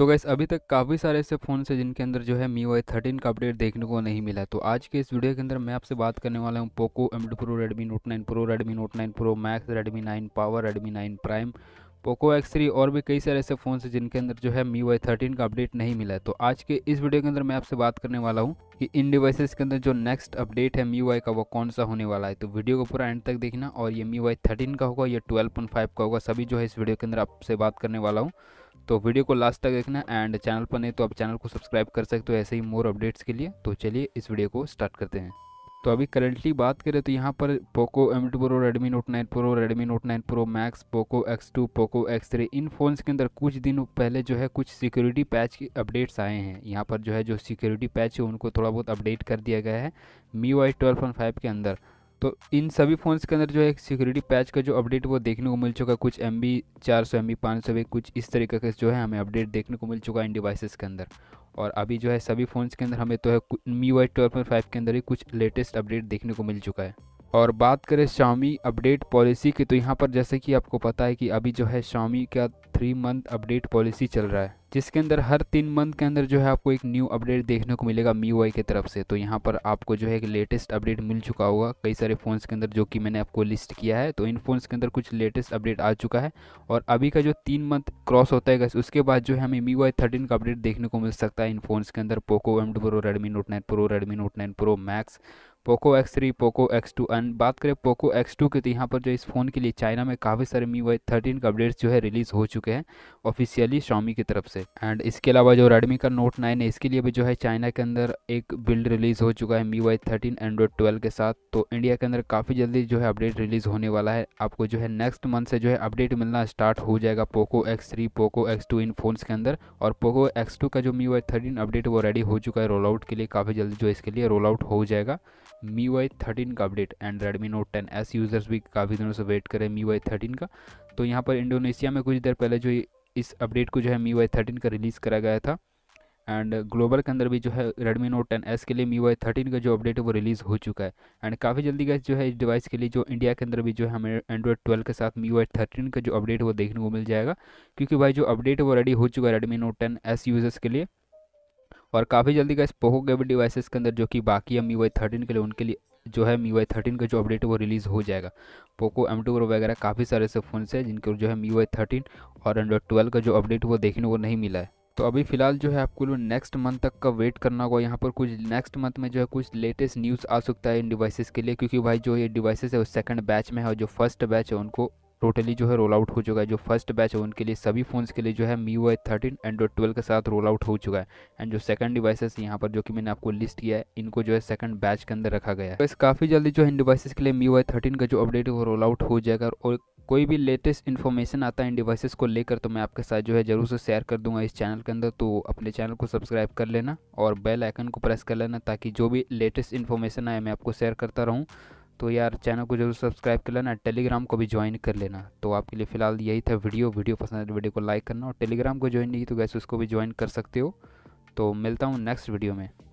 तो गैस अभी तक काफ़ी सारे ऐसे फ़ोन है जिनके अंदर जो है मी वाई थर्टीन का अपडेट देखने को नहीं मिला तो आज के इस वीडियो के अंदर मैं आपसे बात करने वाला हूँ Poco M D Pro Redmi Note nine Pro Redmi Note nine Pro Max Redmi nine power Redmi nine prime Poco X three और भी कई सारे ऐसे फ़ोन से जिनके अंदर जो है मी वाई थर्टीन का अपडेट नहीं मिला है तो आज के इस वीडियो के अंदर मैं आपसे बात करने वाला हूँ कि इन डिवाइसेस के अंदर जो नेक्स्ट अपडेट है मी वाई का वो कौन सा होने वाला है तो वीडियो को पूरा एंड तक देखना और ये मी वाई थर्टीन का होगा या ट्वेल्व पॉइंट फाइव का होगा सभी जो है इस वीडियो के अंदर आपसे बात करने वाला हूँ तो वीडियो को लास्ट तक देखना एंड चैनल पर नहीं तो आप चैनल को सब्सक्राइब कर सकते हो ऐसे ही मोर अपडेट्स के लिए तो चलिए इस वीडियो को स्टार्ट करते हैं तो अभी करेंटली बात करें तो यहाँ पर Poco M two Pro Redmi Note nine Pro Redmi Note nine Pro Max Poco X two Poco X three इन फ़ोन्स के अंदर कुछ दिन पहले जो है कुछ सिक्योरिटी पैच के अपडेट्स आए हैं यहाँ पर जो है जो सिक्योरिटी पैच है उनको थोड़ा बहुत अपडेट कर दिया गया है मी वाई ट्वेल्व फाइव के अंदर तो इन सभी फ़ोन्स के अंदर जो है सिक्योरिटी पैच का जो अपडेट वो देखने को मिल चुका है कुछ एम बी चार सौ एम बी पाँच सौ कुछ इस तरीके का जो है हमें अपडेट देखने को मिल चुका है इन डिवाइसेस के अंदर और अभी जो है सभी फ़ोन्स के अंदर हमें तो है MIUI twelve point five के अंदर ही कुछ लेटेस्ट अपडेट देखने को मिल चुका है और बात करें शामी अपडेट पॉलिसी की तो यहाँ पर जैसे कि आपको पता है कि अभी जो है शामी का थ्री मंथ अपडेट पॉलिसी चल रहा है जिसके अंदर हर तीन मंथ के अंदर जो है आपको एक न्यू अपडेट देखने को मिलेगा मी वाई की तरफ से तो यहाँ पर आपको जो है एक लेटेस्ट अपडेट मिल चुका होगा कई सारे फ़ोन्स के अंदर जो कि मैंने आपको लिस्ट किया है तो इन फ़ोन्स के अंदर कुछ लेटेस्ट अपडेट आ चुका है और अभी का जो तीन मंथ क्रॉस होता है उसके बाद जो है हमें मी वाई थर्टीन का अपडेट देखने को मिल सकता है इन फ़ोन्स के अंदर Poco M two Pro Redmi Note nine Pro Redmi Note nine Pro Max Poco X three Poco X two and बात करें पोको एक्स टू की तो यहाँ पर जो इस फ़ोन के लिए चाइना में काफ़ी सारे मी वाई थर्टीन का अपडेट्स जो है रिलीज़ हो चुके हैं ऑफिशियली शॉमी की तरफ से एंड इसके अलावा जो रेडमी का नोट नाइन है इसके लिए भी जो है चाइना के अंदर एक बिल्ड रिलीज़ हो चुका है MIUI thirteen Android twelve के साथ तो इंडिया के अंदर काफ़ी जल्दी जो है अपडेट रिलीज़ होने वाला है आपको जो है नेक्स्ट मंथ से जो है अपडेट मिलना स्टार्ट हो जाएगा Poco X three Poco X two इन फ़ोन्स के अंदर और पोको एक्स टू का जो मी वाई थर्टीन अपडेट वो रेडी हो चुका है रोल आउट के लिए काफ़ी जल्दी जो इसके लिए रोल आउट हो जाएगा मी वाई थर्टीन का update and Redmi Note ten S users भी काफ़ी दिनों से वेट कर रहे हैं मी वाई थर्टीन का तो यहाँ पर इंडोनेशिया में कुछ देर पहले जो इस अपडेट को जो है मी वाई थर्टीन का रिलीज़ करा गया था एंड ग्लोबल के अंदर भी जो है रेडमी नोट टेन एस के लिए मी वाई थर्टीन का जो अपडेट है वो रिलीज़ हो चुका है एंड काफ़ी जल्दी का जो है इस डिवाइस के लिए जो इंडिया के अंदर भी जो है हमें एंड्रॉयड ट्वेल्व के साथ मी वाई थर्टीन का जो अपडेट है वो देखने को मिल जाएगा क्योंकि भाई जो अपडेट वो रेडी हो चुका है Redmi Note ten S users के लिए और काफ़ी जल्दी का इस पोहो गेमिंग डिवाइसेस के अंदर जो कि बाकी है मी वाई थर्टीन के लिए उनके लिए जो है मी वाई थर्टीन का जो अपडेट है वो रिलीज़ हो जाएगा पोको एम टू वगैरह काफ़ी सारे ऐसे फ़ोन है जिनके जो है मी वाई थर्टीन और एंड्रॉयड ट्वेल्व का जो अपडेट वो देखने को नहीं मिला है तो अभी फ़िलहाल जो है आपको नेक्स्ट मंथ तक का वेट करना होगा यहाँ पर कुछ नेक्स्ट मंथ में जो है कुछ लेटेस्ट न्यूज़ आ सकता है इन डिवाइसेस के लिए क्योंकि भाई जो ये डिवाइसेस है वो सेकंड बैच में है और जो फर्स्ट बैच है उनको टोटली जो है रोल आउट हो चुका है जो फर्स्ट बैच है उनके लिए सभी फ़ोन्स के लिए जो है MIUI thirteen Android twelve के साथ रोल आउट हो चुका है एंड जो सेकंड डिवाइसेस यहाँ पर जो कि मैंने आपको लिस्ट किया है इनको जो है सेकंड बैच के अंदर रखा गया है बस तो काफ़ी जल्दी जो है इन डिवाइसेस के लिए मी वाई थर्टीन का जो अपडेट है वो रोल आउट हो जाएगा और कोई भी लेटेस्ट इन्फॉर्मेशन आता है इन डिवाइसेस को लेकर तो मैं आपके साथ जो है ज़रूर से शेयर कर दूंगा इस चैनल के अंदर तो अपने चैनल को सब्सक्राइब कर लेना और बेल आइकन को प्रेस कर लेना ताकि जो भी लेटेस्ट इन्फॉर्मेशन आए मैं आपको शेयर करता रहूँ तो यार चैनल को जरूर सब्सक्राइब कर लेना टेलीग्राम को भी ज्वाइन कर लेना तो आपके लिए फिलहाल यही था वीडियो वीडियो पसंद है तो वीडियो को लाइक करना और टेलीग्राम को ज्वाइन नहीं तो गैस उसको भी ज्वाइन कर सकते हो तो मिलता हूँ नेक्स्ट वीडियो में